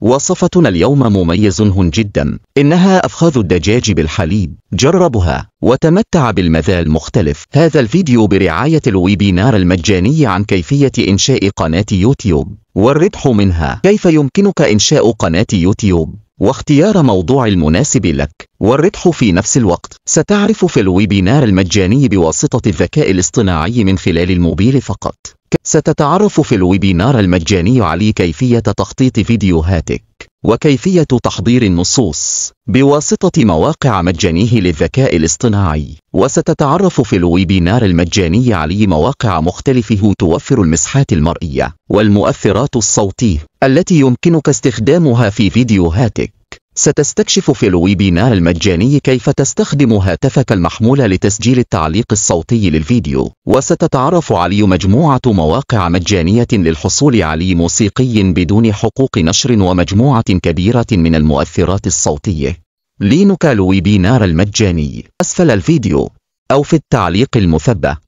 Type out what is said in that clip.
وصفتنا اليوم مميز جدا إنها أفخاذ الدجاج بالحليب جربها وتمتع بالمذاق المختلف هذا الفيديو برعاية الويبينار المجاني عن كيفية إنشاء قناة يوتيوب والربح منها كيف يمكنك إنشاء قناة يوتيوب واختيار موضوع المناسب لك والربح في نفس الوقت ستعرف في الويبينار المجاني بواسطة الذكاء الاصطناعي من خلال الموبيل فقط ستتعرف في الويبينار المجاني علي كيفية تخطيط فيديوهاتك وكيفية تحضير النصوص بواسطة مواقع مجانيه للذكاء الاصطناعي وستتعرف في الويبينار المجاني علي مواقع مختلفه توفر المسحات المرئية والمؤثرات الصوتية التي يمكنك استخدامها في فيديوهاتك ستستكشف في الويبينار المجاني كيف تستخدم هاتفك المحمول لتسجيل التعليق الصوتي للفيديو وستتعرف علي مجموعة مواقع مجانية للحصول علي موسيقي بدون حقوق نشر ومجموعة كبيرة من المؤثرات الصوتية لينك الويبينار المجاني أسفل الفيديو أو في التعليق المثبت